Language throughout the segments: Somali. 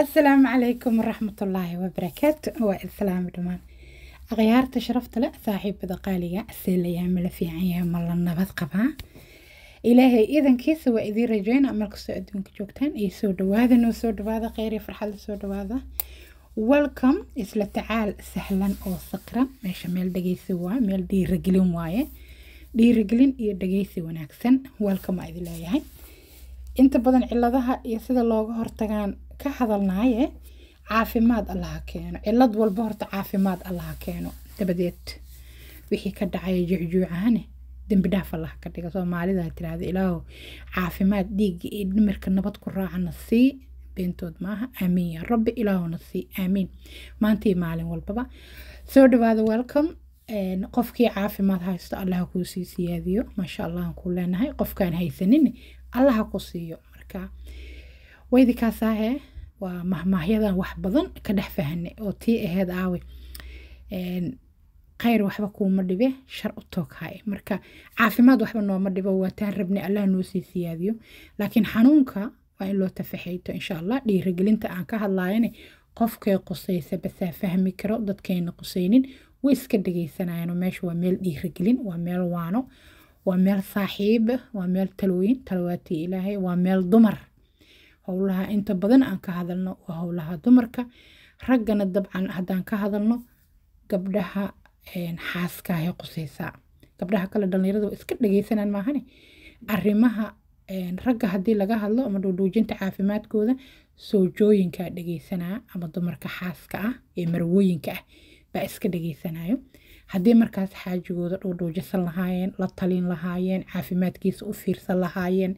asalaamu calaykum waraxmatullaahi wabarakaatu waa islaami dhumaan akhyaarta sharafta le saaxiibada qaaliga seelayaa ma fiicanyaha ma nabad qabaa ilaahay iidankiisa waa idiin rajeyna meel kastoo adduunka joogtaan iyo soo dhawaada noo soo dhawaada kheyr iyo farxadla soo dhawaada welcome isla tacaal sahlan oo sakran meesha meel dhageysi waa meel dhiiragelin waaye dhiiragelin iyo dhageysi wanaagsan welcome aa idin leeyahay inta badan ciladaha iyo sida looga hortagaan ka hadalnaaye caafimaad allaha keeno cilad walba horta caafimaad allaha keeno dabadeed wixii ka dhacaya juucjuucahane dembi dhaaf allaha ka dhiga soomaalida tiraahda ilaahow caafimaad dhiigga iyo dhimirka nabad ku raacana sii beentood maaha aamiin yaa rabbi ilaahowna sii aamiin maantii maalin walbaba soo dhawaada welcome qofkii caafimaad haysto allaha kuu sii siyaadiyo maasha allahan kuu leenahay qofkaan haysanin allaha ku siiyo marka waydikaasaahe waa mahmaahyadan wax badan ka dhex fahane oo tii aheyd aawe khayr waxba kuuma dhibe shar u tooghaye marka caafimaad waxba nooma dhibo waataan rabne allah noo sii siyaadiyo laakiin xanuunka waa in loo tafaxayto insha allah dhiirigelinta aan ka hadlayane qofkee qusaysa basaa fahmi karo dadkayna qusaynin way iska dhegaysanayaan meesha waa meel dhiirigelin waa meel waano waa meel saaxiib waa meel talooyin talawaati ilaahay waa meel dumar howlaha inta badan aan ka hadalno waa howlaha dumarka raggana dabcan haddaan ka hadalno gabdhaha xaaskaahe quseysaa gabdhaha kale dhallinyarada waa iska dhegeysanaan maahane arrimaha ragga haddii laga hadlo ama dhuudhuujinta caafimaadkooda soojooyinkaa dhegeysanaa ama dumarka xaaska ah ee marwooyinka ah baa iska dhegeysanayo haddii markaas xaajigooda dhuudhuujisan lahaayeen la talin lahaayeen caafimaadkiisa u fiirsan lahaayeen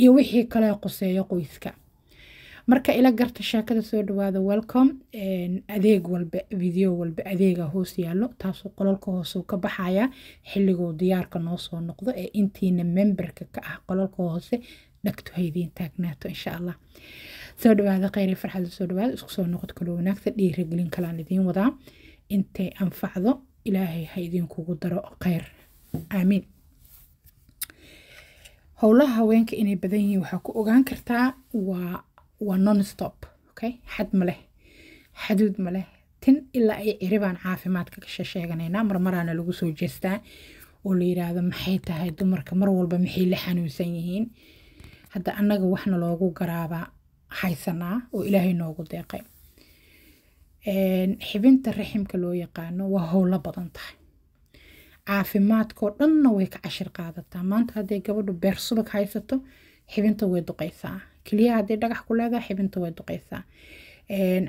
iyo wixii kale qoseeyo qoyska marka ila garta sheekada soo dhawaada welcome adeeg walba video walba adeega hoos yaalo taasoo qololka hooseu ka baxaya xilliguu diyaarka noosoo noqdo ee intiina memberka ka ah qololka hoose dhagto haydiin taagnaato insha allah soo dhawaada kheyr farxada soo dhawaada isku soo noqod kaloo wanaagsan dhiiragelin kalaan idiin wadaa intay anfacdo ilaahay ha idiinkugu daro kheyr aamiin howlaha haweenka inay badan yihiin waxaa ku ogaan kartaa waa waa nonstop okay xad maleh xaduud maleh tin ilaa ay ciribaan caafimaadka kasha sheeganaynaa marmaraana lagu soo jeestaa oo la yiraahdo maxay tahay dumarka mar walba maxay la xanuunsan yihiin hadda annaga waxna loogu garaaba haysanaa oo ilaahay noogu deeqay xibinta raximka loo yaqaano waa howlo badan tahay caafimaadkao dhanna way ka cashir qaadataa maanta hadday gabadhu beer subag haysato xibinta way duqaysaa keliyaha hadday dhagax ku leedahay xibinta way duqaysaa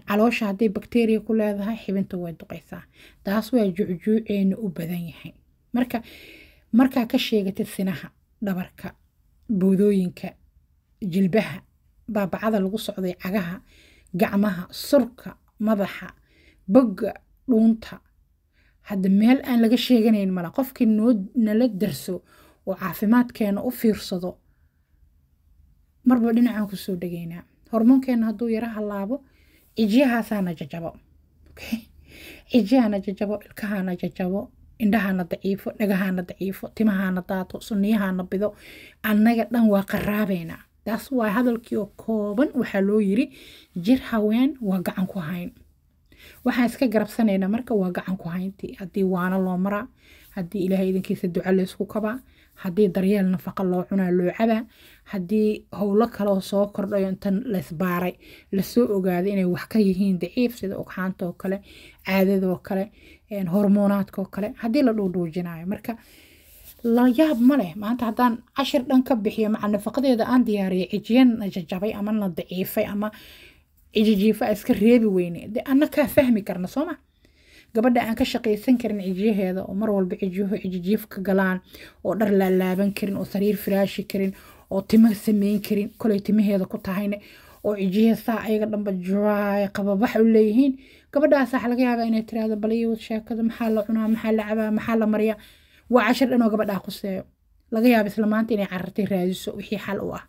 caloosha hadday bakteriya ku leedahay xibinta way duqaysaa taas waa jucjuuceena u badan yahay marka markaa ka sheegatid sinaha dhabarka boodooyinka jilbaha baabacada lagu socday cagaha gacmaha surka madaxa boga dhuunta hadda meel aan laga sheeganayn mala qofkii nala darso oo caafimaadkeena u fiirsado marba dhinacaan kusoo dhegaynaa hormoonkeena hadduu yara halaabo cijyahaasana jajabo cijyaana jajabo ilkahaana jajabo indhahaana daciifo dhagahaana daciifo timahaana daato suniyahaana bido annaga dhan waa qaraabeyna taas waa hadalkii oo kooban waxaa loo yiri jir haween waa gacan ku hayn waxaan iska garabsanayna marka waa gacan ku haynti haddii waano loo maraa haddii ilaahay idankiisa duca laysku kabaa haddii daryeel nafaqa loo cunaa loo cabaa haddii howlo kaleoo soo kordhayo intan laysbaaray lasoo ogaaday inay wax ka yihiin daciif sida ogxaantaoo kale caadadoo kale hormoonaadkaoo kale haddii la dhuudhuujinayo marka layaab ma leh maanta haddaan cashir dhan ka bixiyo maca nafaqadeeda aan diyaariyay cijiyan na jajabay ama na daciifay ama cijijiifa iska reebi weyne de annakaa fahmi karna sooma gabadha aan ka shaqaysan karin cijiyaheeda oo mar walba cijiyuhu cijijiif ka galaan oo dhar laalaaban karin oo sariir firaashi karin oo timo samayn karin kolay timaheeda ku tahayne oo cijiyaha saa ayaga dhanba juraay qababax u leeyihiin gabadhaas waxaa laga yaabaa inay tiraahdo balayo sheekada maxaa la cunaa maxaa la cabaa maxaa la maryaa waa cashir dhan oo gabadhaa quseeyo laga yaaba isla inay carartay raadiso wixii xal u ah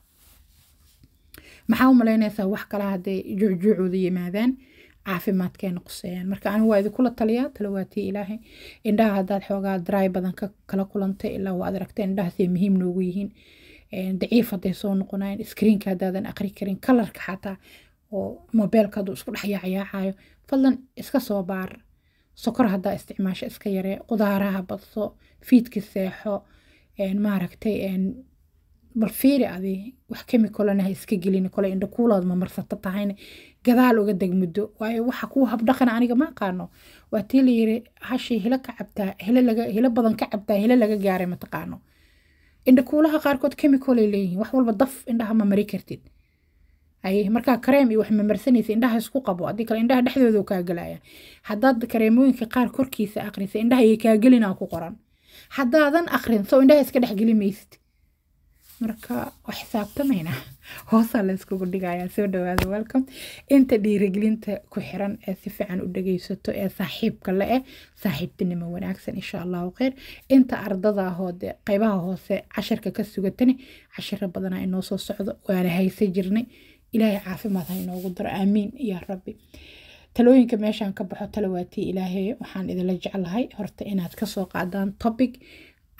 maxaa u malaynaysaa wax kalaa hadday juucjuucooda yimaadaan caafimaadkeena quseeyaan marka anigu waa idinkula taliyaa talawaatii ilaahay indhaha haddaad xoogaa daraay badan kala kulantay ilaa waad aragta indhahaasay muhiim noogu yihiin daciif hadday soo noqonayaan iskriinka haddaadan aqri karin kalarka xataa oo mobeelka isku dhex yaacayaacayo fadlan iska soo baar sokor haddaa isticmaasho iska yaree qudaaraha badso fiidka seexo maaragtay bal fiiri adi wax kemikolana ha iska gelin kole indhakuulaad ma marsata tahayna gadaal uga deg muddo waayo waxa kuu habdhaqan aniga ma aqaano waa tii layiri hashay hilo ka cabtaa hilo badan ka cabtaa hilo laga gaaray mataqaano indhakuulaha qaarkood kemikolay leeyihiin wax walba daf indhaha ma mari kartid aye markaa kareem iyo wax mamarsanaysa indhaha isku qabo haddii kale indhaha dhexdooda kaa gelaya haddaad kareemooyinka qaar korkiisa akhrisa indhaha iyo kaagelina ku qoran haddaadan akhrin sow indhaha iska dhexgeli maysid marka wax xisaabtamayna hoosaa layskugu dhigayaa soo dhawaada welcome inta dhiirigelinta ku xiran ee si fiican u dhegeysato ee saaxiibka le eh saaxiibtinimo wanaagsan insha allahu kheyr inta ardada ahoode qeybaha hoose casharka ka sugatani cashiro badanaa inoo soo socdo waana haysa jirnay ilaahay caafimaad ha inoogu daro aamiin yaa rabbi talooyinka meeshaan ka baxo talawaatii ilaahay waxaan idinla jeclahay horta inaad kasoo qaadaan topic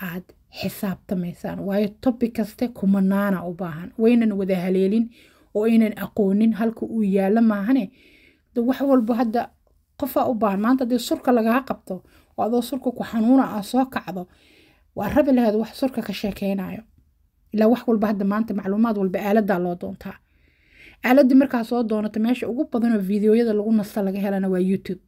aad xisaabtamaysaan waayo tobic kaste kumanaana u baahan waynan wada haleelin oo aynan aqoonin halka uu yaalla maahane wax walba hadda qofaa u baahan maanta haddii surka lagaga qabto oo adoo surka ku xanuuna aa ah soo kacdo waa rabi laheed wax surka ka sheekeynayo ilaa wax walba hadda maanta macluumaad walba aaladaa loo doontaa aaladii markaa soo doonata meesha ugu badanoo videoyada lagu nasta laga helana waa youtube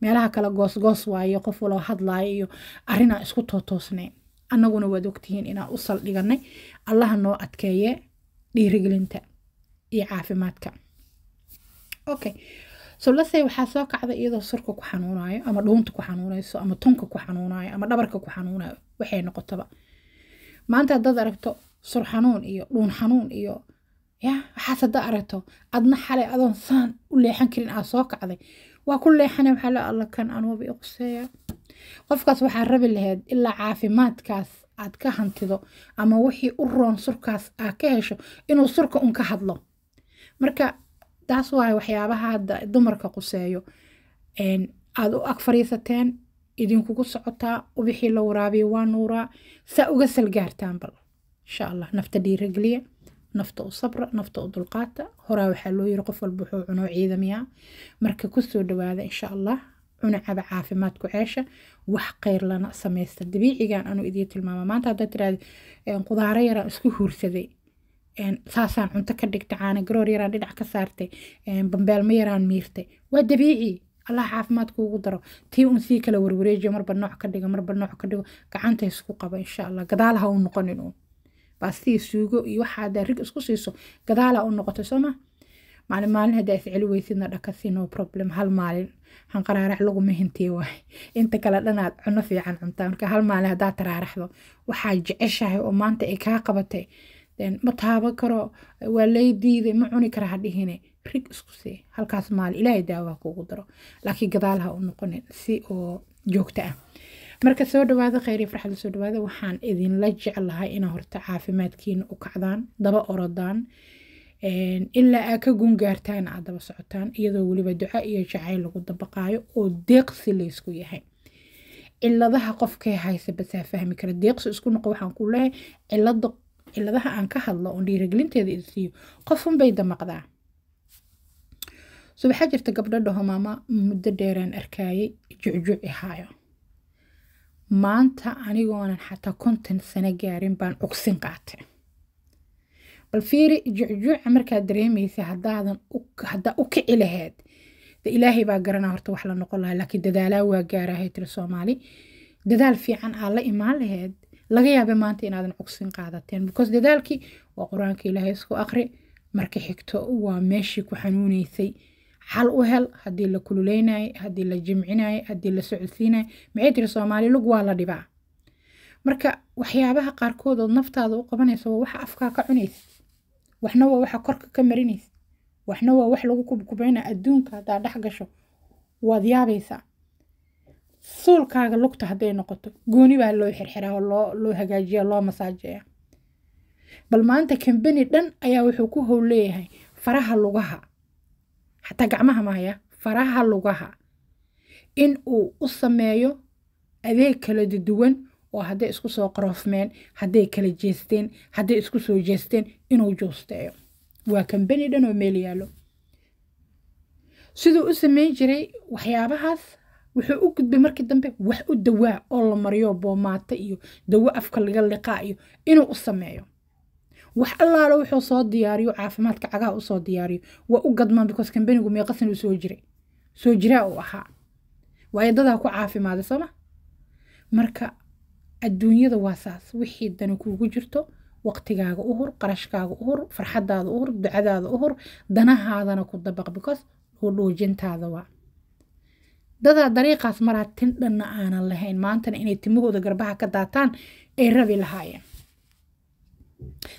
meelaha kale goosgoos waayo qof waloo hadlaayo iyo arrinaa isku tootoosneen annaguna waad ogtihiin inaan u saldhiganay allaha noo adkeeye dhiirigelinta iyo caafimaadka okay so lasay waxaa soo kacda iyadoo surka ku xanuunayo ama dhuunta ku xanuunayso ama tunka ku xanuunayo ama dhabarka ku xanuunayo waxay noqotaba maanta haddaad aragto sur xanuun iyo dhuun xanuun iyo ya waxaas haddaa aragto adna xalay adoon saan u leexan karin aa soo kacday waa ku leexana waxaa la alla kan anuuba i qofkaas waxaa rabi lahayd ilaa caafimaadkaas aad ka hantido ama wixii u roon surkaas aa ka hesho inuu surka un ka hadlo marka taas waayo waxyaabaha hadda dumarka quseeyo aad u ag fariisateen idinkugu socotaa ubixii la waraabiya waa nuuraa saa uga salgaartaan bal insha allah nafta dhiirageliya nafta u sabra nafta u dulqaata horaa waxaa loo yiri qof walba wuxuu cunoo ciidamiyaa marka kusoo dhawaada insha allah cuna caba caafimaad ku ceesha wax kheyr lana samaysta dabiicigan anuu idiin tilmaama maanta haddaad tiraahda qudaaro yaraan isku huursaday saasaan cunto ka dhigta caana garoor yaraan dhinac ka saartay bambeelmo yaraan miirtay waa dabiici allah caafimaad kuugu daro tii un sii kala warwareejiyo marba nooc ka dhigo marba nooc ka dhigo gacanta isku qaba insha allah gadaalaha u noqonin baastii suugo iyo waxaa hadaa rig isku siiso gadaala ah u noqoto sooma maalin maalin haddaa isceli weysidna dhakasi no problem hal maalin hanqaraarax laguma hintee waay inta kale dhanaad cuno fiican cuntaa marka hal maalin haddaa taraaraxdo waxaa jeceshahay oo maanta ay kaa qabatay ma taaban karo waa lay diiday ma cuni kara hadhihine rig isku see halkaas maalin ilaahay daawaa kuugu daro laakiin gadaalaha u noqonin si oo joogto ah marka soo dhawaada kheyr iyo farxad lasoo dhawaada waxaan idinla jeclahay inaa horta caafimaadkiina u kacdaan daba orodaan ilaa aa ka gungaartaan aad daba socotaan iyadoo weliba duca iyo jacayl lagu dabaqaayo oo deeqsi laysku yahay ciladaha qofkay haysa basaa fahmi kara deeqsi isku noqo waxaan ku leehay cilada ciladaha aan ka hadlo oon dhiiragelinteeda idsiiyo qofunbay damaqdaa so jirta gabdho dhaho maama muddo dheeraan arkaayay jucjuc ihaayo maanta anigoonan xataa konton sano gaarin baan cugsin qaatay bal fiiri jucjuuca markaad dareemaysa hadaadan haddaa u kici lahayd de ilaahay baa garanaa horta wax la noqon lahaa laakiin dadaalaa waa gaarahay tiri soomaali dadaal fiican aa la imaan lahayd laga yaaba maanta inaadan cugsin qaadateen because dadaalkii waa qur-aanka ilaahay isku aqri marka xigto waa meeshii ku xanuunaysay xal u hel hadii la kululeynayo hadii la jimcinayo hadii la socodsiinay maxay tiri soomaali lug waa la dhibaa marka waxyaabaha qaarkood ood naftaada u qabanaysa waa waxa afkaa ka cunaysid waxna waa waxa korka ka marinaysid waxna waa wax lagu kubkubayna adduunka haddaa dhex gasho waad yaabaysaa suulkaaga lugta hadday noqoto gooni baa loo xirxiraa oo loo hagaajiyaa loo masaajeeyaa bal maanta kambani dhan ayaa wuxuu ku leeyahay faraha lugaha xataa gacmaha ma haya faraha lugaha in uu u sameeyo adeeg kala duwan oo hadday isku soo qoroofmeen hadday kala jeesteen hadday isku soo jeesteen inuu juusteeyo waa kambani dhan oo meel yaalo siduu u sameyn jiray waxyaabahaas wuxuu u gudbay markii dambe wax u dawaa oo la mariyo boomaata iyo dawo afka laga liqaa iyo inuu u sameeyo wax allaale wuxuu soo diyaariyo caafimaadka cagaha usoo diyaariyo waa u gadmaan because kambanigu meeqasan uu soo jiray soo jiraa uu ahaa waayo dadaa ku caafimaaday sooma marka adduunyada waa saas wixii dani kuugu jirto waqtigaaga u hur qarashkaaga u hur farxadaada u hur ducadaada u hur danahaadana ku dabaq because dhuudhuujintaada waa dadaa dariiqaas maraa tin dhanna aanan lahayn maantana inay timahooda garbaha ka daataan ay rabi lahaayeen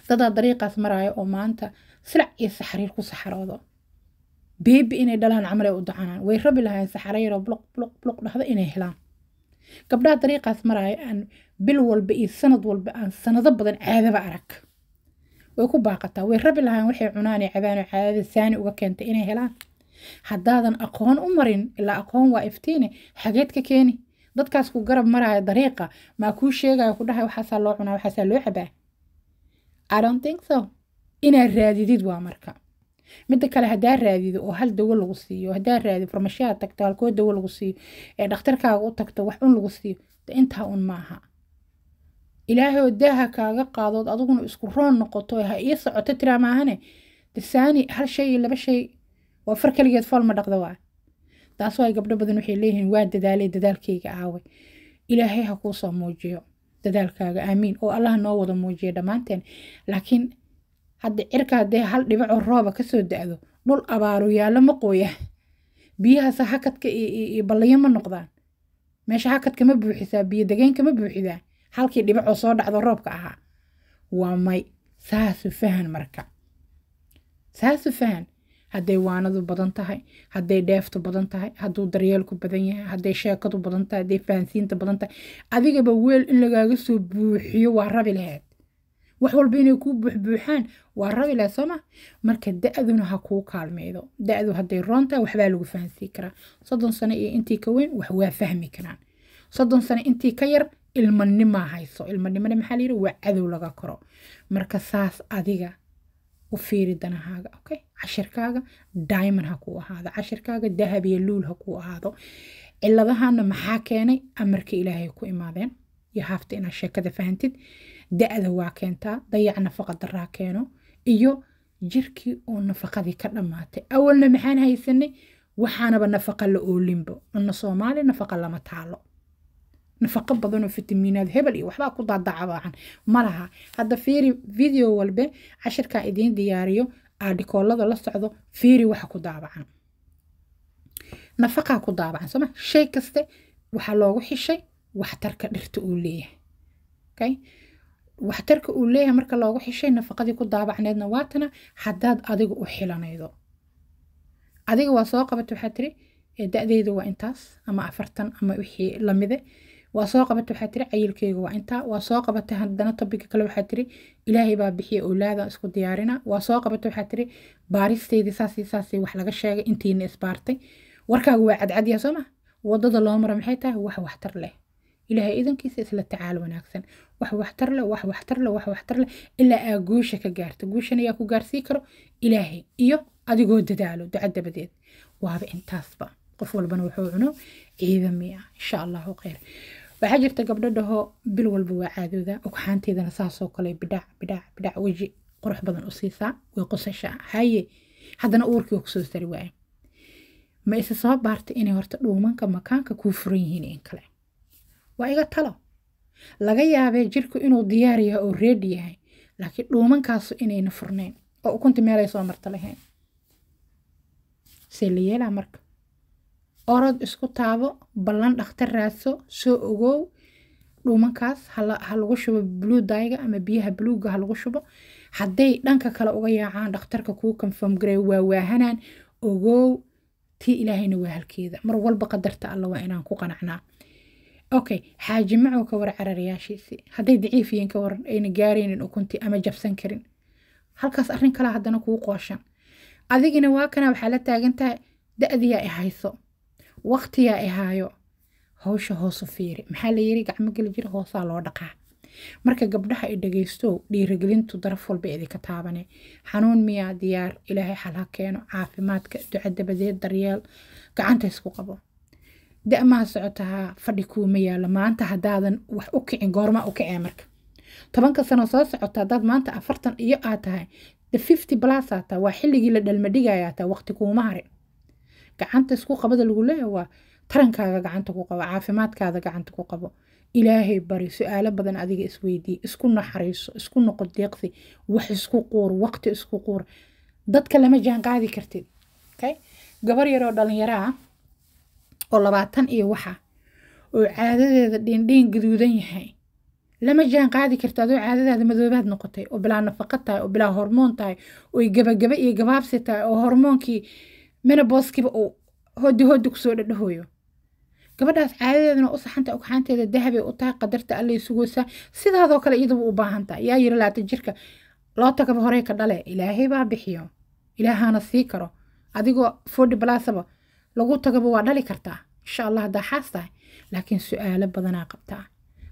dadaa dariiqaas maraayo oo maanta silac iyo saxariir ku saxaroodo beebi inay dhalaan camal u dacanaan way rabi lahaayeen saxaro yaroo bluq bluq bluq inay helaan gabdhaha dariiqaas maraayo aan bil walba iyo sanad walba aan sanado badan caadaba arag way ku baaqataa way rabi lahaayeen waxay cunaan ee cabaanoo caadada saani uga keentay inay helaan haddaadan aqoon u marin ilaa aqoon waa iftiine xageed ka keeni dadkaas ku garab maraayo dariiqa maa kuu sheegaya ku dhahay waxaasaa loo cunaa waxaasaa loo cabaa so. inaad raadidid waa marka midda kale hadaa raadido oo hal dawo lagu siiyo hadaa raadi farmashiyaad tagto halkoo dawo lagu siiyo ee dhakhtarkaaga u tagto wax un lagu siiyo da intaa un maaha ilaahoo daaha kaaga qaadood adiguna isku roon noqoto ha ii socoto tiraa maahane desaani hal shay iyo laba shay waa far kaligeed foolma dhaqda waa taas ay gabdho badan waxay leeyihiin waa dadaalay dadaalkayga aawe ilaahay ha kuusoo muujiyo dadaalkaaga aamiin oo allah noo wada muujiya dhammaanteen laakiin hadda cirka haddee hal dhibacoo rooba kasoo da-do dhul abaaru yaallo ma qooya biyahaasa hakadka iyo ballayo ma noqdaan meesha hakadka ma buuxisaa biyo degeenka ma buuxidaa halkii dhibacoo soo dhacdo roobka ahaa waa may saasu fahan marka saasu fahan hadday waanadu badan tahay hadday dheeftu badan tahay haduu daryeelku badan yahay haday sheekadu badan tahay hadday fahansiinta badan tahay adigaba weel in lagaaga soo buuxiyo waa rabi laheed wax walba inay kuu buuxbuuxaan waa rabi laheed sooma marka da-duna ha kuu kaalmeydo da-du hadday roon tahay waxbaa lagu fahansiin karaa soddon sano iyo intii ka weyn wax waa fahmi karaan soddon sano intii ka yar ilmanima hayso ilmanimana maxaa layidhi waa cadow laga koro marka saas adiga u fiiri danahaaga okay cashirkaaga diamond ha kuu ahaado cashirkaaga dahab iyo luul ha kuu ahaado ciladahana maxaa keenay amarka ilaahay ku imaadeen iyo haafta inaad sheekada fahantid da-da waa keentaa dayac nafaqa daraa keeno iyo jirkii oo nafaqadii ka dhammaatay awalna maxaan haysanay waxaanaba nafaqa la oolinbo cunno soomaali nafaqa lama taalo nafaqo badanoo fitamiinaad hebel iyo waxbaa ku daadacabaacan ma hadda fiiri video walbe cashirkaa idiin diyaariyo aadhikoolada la socdo fiiri waxa ku daabacan nafaqaa ku daabacan sooma shay kaste waxaa loogu xishay waxtarka dhirta uu leeyahay okay waxtarka uu leeyahay marka loogu xishay nafaqadii ku daabacneedna waatana haddaad adiga u xilanaydo adiga waa soo qabatay waxaa tiri da-deyda waa intaas ama afartan ama wixii lamide waa soo qabata waxaa tiri cayilkeyga waa intaa waa soo qabatay haddana tobiga kale waxaa tiri ilaahay baa bixiya owlaada isku diyaarina waa soo qabatay waxaa tiri baaristeydii saasii saasii wax laga sheegay intiina isbaartay warkaagu waa cadcadyaa soo ma loo mara maxay tahay wax waxtar leh ilaahay idankiisa isla tacaalo wanaagsan wax waxtar leh wax waxtar leh wax waxtar leh ilaa aa guusha ka gaarta guushana yaa ku gaarsii karo ilaahay iyo adigoo dadaalo duca dabadeed waaba intaasba qof walbana wuxuu cuno ciidamiya insha allahu khayr waxaa jirta gabdho dhaho bil walba waa caadooda ugxaanteedana saasoo kale bidhac bidhac bidhac weji qurux badan u siisaa way qosashaa haye haddana uurkii waa kusoo sari waaye ma isa soo baarta inay horta dhuumanka makaanka kuu furan yihiin in kale waa iga talo laga yaabee jirku inuu diyaar yahay oo reedi yahay laakiin dhuumankaasu inayna furneyn oo ukunta meelay soo marta lahayn see la yeelaa marka orod isku taabo ballan dhakhtar raadso soo ogow dhuumankaas ha lagu shubo bluudayga ama biyaha bluuga ha lagu shubo hadday dhanka kale uga yaacaan dhakhtarka kuu confirm garey waa waahanaan ogow tii ilaahayna waa halkeeda mar walba qadarta alla waa inaan ku qanacnaa okay xaaji ka war cararayaashiisii hadday daciif ka waran ayna gaaraynin ukuntii ama jabsan karin halkaas arrin kalaa haddana kuu qooshan adigina waa kana waxaa la taagan tahay da-diyaa waqtigaa ahaayo hawsha hoosu fiiri maxaa layiri gacmo geli jira hoosaa loo dhaqaa marka gabdhaha ay dhagaystow dhiirigelintu daraf walba idinka taabane xanuun miyaa diyaar ilaahay xal ha keeno caafimaadka ducadabadeed daryeel gacanta isku qabo da'maa socotahaa fadhi kuuma yaalo maanta haddaadan wax u kicin goormaa u kacee marka tobanka sano soo socota haddaad maanta afartan iyo aad tahay the fifty blasa taa waa xilligii la dhalmadhigayaa taa waqti kuuma harin gacanta isku qabada lagu leeya waa tarankaaga gacanta ku qabo caafimaadkaada gacanta ku qabo ilaahay bari su-aalo badan adiga isweydii isku naxariiso isku noqo deeqsi wax isku quur waqti isku quur dadka lama jaan kartid okay? gabar yaroo dhalinyaro ah, oo labaatan iyo waxa oo caadadeeda dhiindhiin gaduudan yahay lama jaanqaadi qaadi karto adoo caadadaada madoobaad noqotay oo bilaa nafaqo tahay oo bilaa hormoon tahay oo gabagaba iyo gabaabsi tahay oo hormoonkii menoboskiba uu hodi hodi kusoo dhadhahooyo gabadhaas caadadeedana u saxanta ugxaanteeda dahabay u tahay qadarta allay sugaysaa sidaadoo kale iyadaba u baahan tahay yaa yiri laata jirka loo tagaba horey ka dhale ilaahay baa bixiyo ilaahaana sii karo adigoo forty balaasaba lagu tagaba waa dhali kartaa insha allah haddaa xaas tahay laakiin su-aalo badanaa qabtaa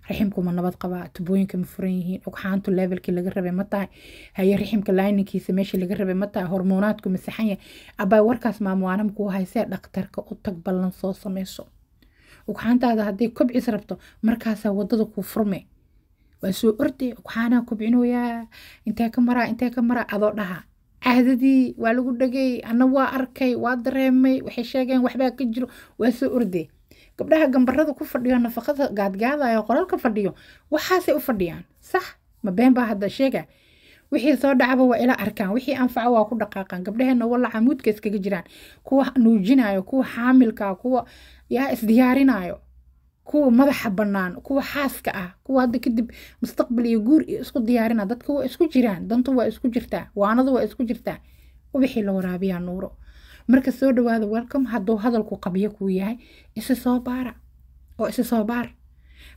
raximkuma nabad qabaa tubooyinka ma furan yihiin ugxaantu levelkii laga rabay ma tahay haye raximka laaninkiisa meeshii laga rabay ma tahay hormoonaadku ma saxan yahay abbaa warkaas maamuwaanam kuu haysee dhakhtarka u tag ballan soo samayso ugxaantaada hadday kobcis rabto markaasaa waddada kuu furme waa soo ordee ugxaanaa kobcinoyaa intee ka maraa intee ka maraa adoo dhahaa caadadii waa lagu dhagay ana waa arkay waa dareemay waxay sheegeen waxbaa ka jiro waa soo ordee gabdhaha gambarada ku fadhiyo nafaqada gaadgaadaya qoralka fadhiyo waxaasay u fadhiyaan sax ma been baa hadda sheega wixii soo dhacaba waa ila arkaan wixii anfaca waa ku dhaqaaqaan gabdhaheenna walla camuudka iskaga jiraan kuwa nuujinayo kuwa xaamilka kuwa yaa isdiyaarinayo kuwa madaxa bannaan kuwa xaaska ah kuwa hadda kadib mustaqbal iyo guur isku diyaarina dadka waa isku jiraan dantu waa isku jirtaa waanadu waa isku jirtaa wixii la waraabiyaa nuuro marka soo dhawaada welcome hadduu hadalku qabyo kuu yahay isa soo baara oo isa soo baar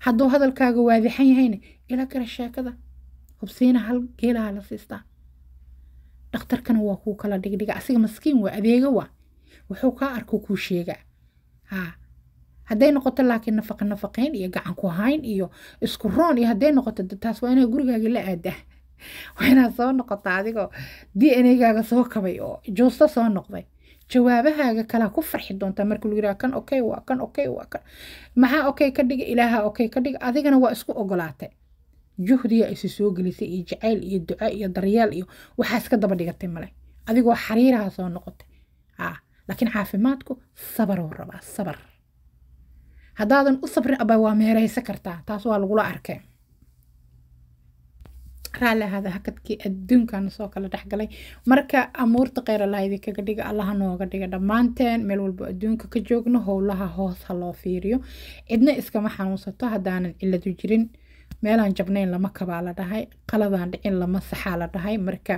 hadduu hadalkaaga waadixan yahayna ila kala sheekada hubsiina hal geelaha la siistaa dhakhtarkana waa kuu kala dhigdhiga asiga maskiin waa adeega waa wuxuu kaa arko kuu sheegaa haa hadday noqoto laakiin nafaqa nafaqayn iyo gacan ku hayn iyo isku roon iyo hadday noqoto taas waa inaa gurigaaga la aadaa waa inaa soo noqota adigoo d n a gaaga soo kabay oo juusto soo noqday jawaabahaaga kalaa ku farxi doontaa marka lagu yiraha kan okay waa kan okay waa kan maxaa okay ka dhiga ilaaha okay ka dhiga adigana waa isku ogolaatay juhdiya isi soo gelisay iyo jacayl iyo duca iyo daryaal iyo waxaa iska daba dhigatay male adigoo xariiraha soo noqotay ah laakiin caafimaadku sabaruu rabaa sabar haddaadan u sabrin abaa waa meeraysa kartaa taas waa lagula arkay raali hakadkii adduunkan soo kala dhexgalay marka amuurta kheyr allah idinkaga dhiga allaha nooga dhiga dhammaanteen meel walbo adduunka ka joogno howlaha hoos ha loo fiiriyo cidna iskama xanuunsato haddaanan ciladu jirin meelaan jabnayn lama kabaa la dhahay qaladaan dhicin lama saxaa la dhahay marka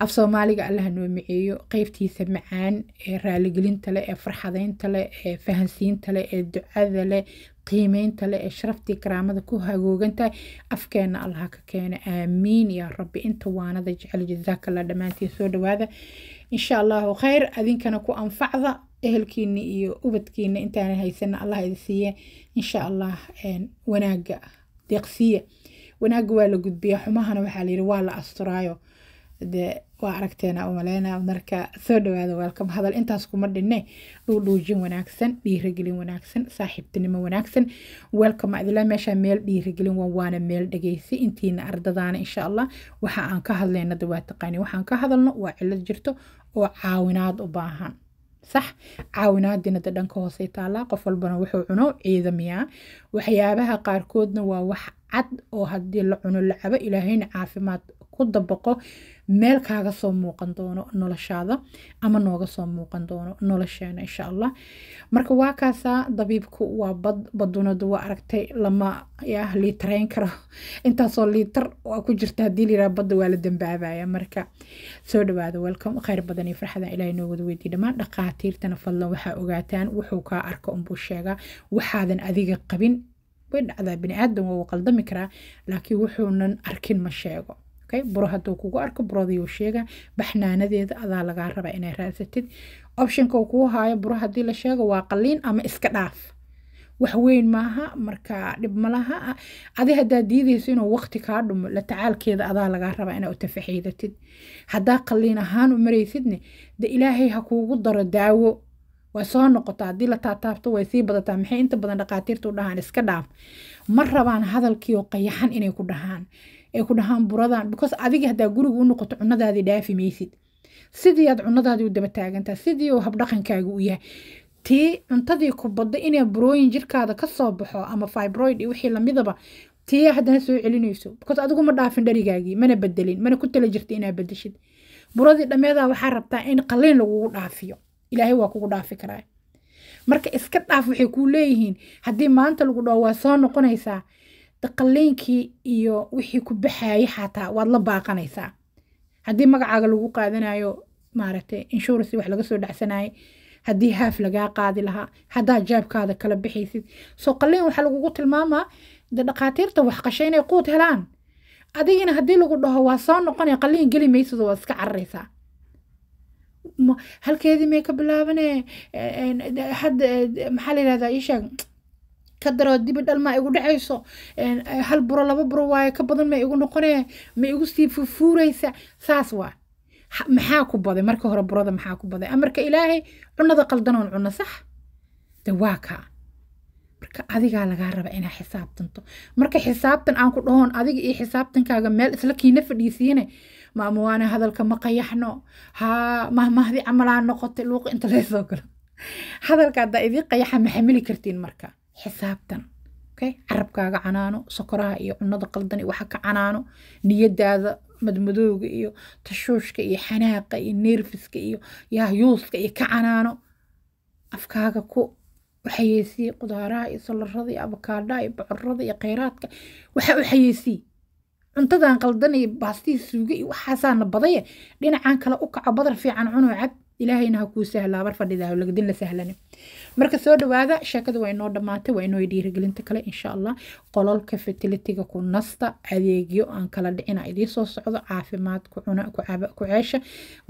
af soomaaliga alla hanoo miceeyo qeybtiisa macaan ee raaligelinta leh ee farxadeynta leh ee fahansiinta leh ee ducada leh qiimeynta leh ee sharaftii karaamada ku hagoogantahay afkeena allaha ka keena aamiin yaa rabbi inta waanada jecel jazaakalla dhammaantiin soo dhawaada insha allahu kheyr adinkana ku anfacda ehelkiina iyo ubadkiina intaana haysana allah idi siiye insha allah wanaaga deeqsiiya wanaaga waa la gudbiya xumahana waxaa layidhi waa la asturaayo de waa aragteena ah, umaleynaa marka soo dhawaada welcom hadal intaas kuma dhinne dhuudhuujin wanaagsan dhiirigelin wanaagsan saaxiibtinimo wanaagsan welcom adila meesha meel dhiirigelin waa waana meel dhageysi intiina ardadaana insha allah waxa aan ka hadlaynada waa taqaani waxaan ka hadalno waa cilad jirto oo caawinaad u baahan sax caawinaadiina de dhanka hoose qof walbana wuxuu cuno ciidamiyaa waxyaabaha qaarkoodna waa wax cad oo haddii la cuno lacabo ilaahayna caafimaad ku dabaqo meel kaaga soo muuqan doono noloshaada ama nooga soo muuqan doono nolosheena insha allah marka waa kaasaa dabiibku waa bad badunadu waa aragtay lama ya liitarayn karo intaasoo liitar waa ku jirta haddii la yiraha badda waa la dambaabaya marka soo dhawaada welcome khayr badan iyo farxadan ilaahay noo wada dhammaan dhakhaatiirtana fadlan waxaa ogaataan wuxuu kaa arka unbuu sheegaa waxaadan adiga qabin way dhacdaa bini aadan waa uu karaa laakiin wuxuunan arkin ma sheego okay buro hadduu kugu arko buradiyuu sheega baxnaanadeeda adaa lagaa rabaa inay raasatid optionka uu kuu haayo buro haddii la sheego waa qaliin ama iska dhaaf wax weyn maaha marka dhib malaha adi haddaa diidayso inuu waqti kaa dhumo la tacaalkeeda adaa lagaa rabaa inaa u tafaxiidatid haddaa qaliin ahaan u maraysidne de ilaahay ha kuugu daro daawo waa soo noqota haddii la taataabto way sii badataa maxay inta badan dhaqaatiirtu u dhahaan iska dhaaf ma rabaan hadalkiioo qayaxan inay ku dhahaan ay ku dhahaan buradan because adiga haddaa guriga u noqoto cunadaadii dhaafi maysid sidii aad cunadaadii u daba taagantaa sidii uu habdhaqankaaga u yahay tii cuntadii kubadda inay burooyin jirkaada ka baxo ama fibroid iyo wixii lamidaba tii haddana soo celinayso because adigu ma dhaafin dharigaagii mana bedelin mana ku tala jirta inaa bedeshid buradii dhammeedaa waxaa rabtaa in qaliin lagugu dhaafiyo ilaahay waa kugu dhaafi karaa marka iska dhaaf waxay kuu leeyihiin haddii maanta lagu dhaho waa soo noqonaysaa daqaleynkii iyo wixii ku baxaayay xataa waad la baaqanaysaa haddii magacaaga lagu qaadanayo maaragtay insurance wax laga soo dhacsanayay haddii haaf lagaa qaadi lahaa haddaa jaabkaada kala bixaysid soo qalleen waxaa lagugu tilmaamaa de dhakhaatiirta waxqasha inay quud helaan adigina haddii lagu dhaho waa soo noqona qalliin geli maysido waad iska cararaysaa halkeedii may ka bilaabane eh, eh, had eh, maxaa la yidhahdaa ii sheeg ka daro dibi dhal maa igu dhexayso eh, hal buro laba buro waay ka badan ma igu noqonee ma igu sii fufuureysa saas waa maxaa ku baday marka hore burada maxaa ku baday amarka ilaahay cunada qaldanoon cuno sax de waa kaa marka adigaa lagaa raba inaa xisaabtanto marka xisaabtan aan ku dhahoon adiga iyo xisaabtankaaga meel isla kiina fadhiisiine maama waana hadalka ma qayaxno haa mahmahdi camalaa noqotay luuq inta leysoo galo hadalka haddaa idii qayaxa ma xamili kartiin marka xisaabtan okay carabkaaga canaano sokoraha iyo cunada qaldan iyo waxa ka canaano niyadaada madmadowga iyo tashuushka iyo xanaaqa iyo neerfiska iyo yahyuuska iyo ka canaano afkaaga ku uxayeysiye qudaaraha iyo salarada iyo abakaadhaha iyo bocorada iyo kheyraadka waxa u xayeysiye cuntadan qaldanaya baastii suuga iyo waxaasaana badaya dhinacan kale u kaco badar fiican cuno cad ilaahayna ha kuu sahlaa bar fadhidaa lagadin la sahlane marka soo dhawaada sheekada waa inoo dhammaatay waa inoo dhiirigelinta kale insha allah qololka fatilitiga ku nasta adeegyo aan kala dhicina idiin soo socdo caafimaad ku ceesha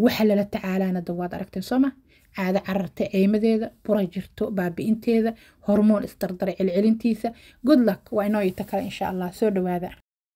waxa lala tacaalaana da waad aragtay sooma caada cararta ceymadeeda bura jirto baabi'inteeda hormoon istardare celcelintiisa good luck waa inoo ita kale insha allah soo dhawaada